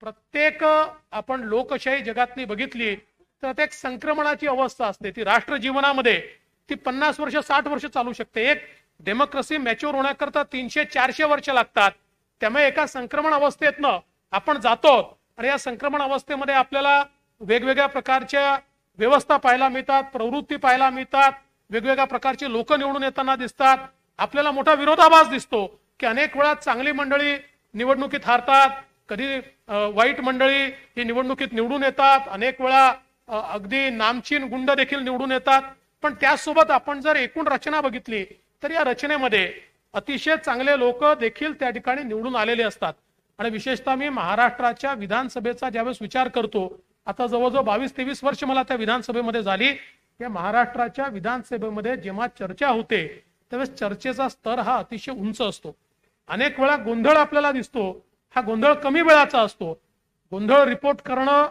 प्रत्येक आपण लोकशाही जगातली बघितली तर एक संक्रमणाची अवस्था असते ती राष्ट्रजीवनामध्ये ती पन्नास वर्ष साठ वर्ष चालू शकते एक डेमोक्रेसी मॅच्युअर होण्याकरता तीनशे चारशे वर्ष लागतात त्यामुळे एका संक्रमण अवस्थेतनं आपण जातो आणि या संक्रमण अवस्थेमध्ये आपल्याला वेगवेगळ्या प्रकारच्या व्यवस्था पाहायला मिळतात प्रवृत्ती पाहायला मिळतात वेगवेगळ्या प्रकारचे लोक निवडून येताना दिसतात आपल्याला मोठा विरोधाभास दिसतो की अनेक वेळा चांगली मंडळी निवडणुकीत हारतात कधी वाईट मंडळी ही निवडणुकीत निवडून येतात अनेक वेळा अगदी नामचीन गुंड देखील निवडून येतात पण त्यासोबत आपण जर एकूण रचना बघितली तर या रचनेमध्ये अतिशय चांगले लोक देखील त्या ठिकाणी निवडून आलेले असतात आणि विशेषतः मी महाराष्ट्राच्या विधानसभेचा ज्यावेळेस विचार करतो आता जवळजवळ बावीस तेवीस वर्ष मला त्या विधानसभेमध्ये झाली या महाराष्ट्राच्या विधानसभेमध्ये जेव्हा चर्चा होते त्यावेळेस चर्चेचा स्तर हा अतिशय उंच असतो अनेक वेळा गोंधळ आपल्याला दिसतो हा गोंधळ कमी वेळाचा असतो गोंधळ रिपोर्ट करणं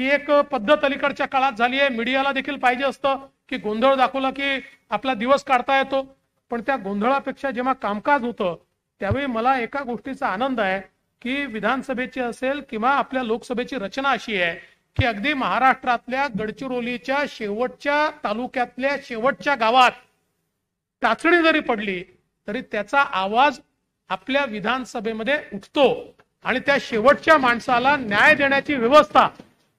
ही एक पद्धत अलीकडच्या काळात झाली आहे मीडियाला देखील पाहिजे असतं की गोंधळ दाखवला की आपला दिवस काढता येतो पण त्या गोंधळापेक्षा जेव्हा कामकाज होतं त्यावेळी मला एका गोष्टीचा आनंद आहे की विधानसभेची असेल किंवा आपल्या लोकसभेची रचना अशी आहे की अगदी महाराष्ट्रातल्या गडचिरोलीच्या शेवटच्या तालुक्यातल्या शेवटच्या गावात चाचणी जरी पडली तरी त्याचा आवाज आपल्या विधानसभेमध्ये उठतो आणि त्या शेवटच्या माणसाला न्याय देण्याची व्यवस्था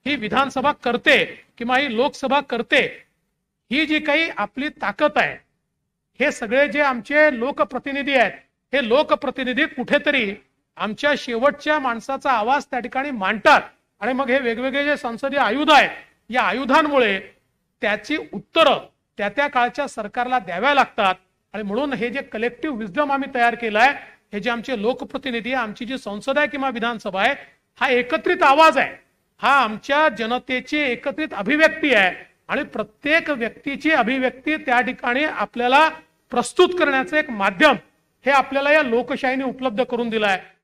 ही विधानसभा करते किंवा ही लोकसभा करते ही जी काही आपली ताकद आहे हे सगळे जे आमचे लोकप्रतिनिधी आहेत हे लोकप्रतिनिधी कुठेतरी आमच्या शेवटच्या माणसाचा आवाज त्या ठिकाणी मांडतात आणि मग हे वेगवेगळे जे संसदीय आयुध आहेत या आयुधांमुळे त्याची उत्तरं त्या त्या काळच्या सरकारला द्याव्या लागतात आणि म्हणून हे जे कलेक्टिव्ह विजडम आम्ही तयार केलं आहे हे जे आमचे लोकप्रतिनिधी आमची जी संसद आहे किंवा विधानसभा आहे हा एकत्रित आवाज आहे हा आमच्या जनतेची एकत्रित अभिव्यक्ती आहे आणि प्रत्येक व्यक्तीची अभिव्यक्ती त्या ठिकाणी आपल्याला प्रस्तुत करण्याचं एक माध्यम हे आपल्याला या लोकशाहीने उपलब्ध करून दिलं आहे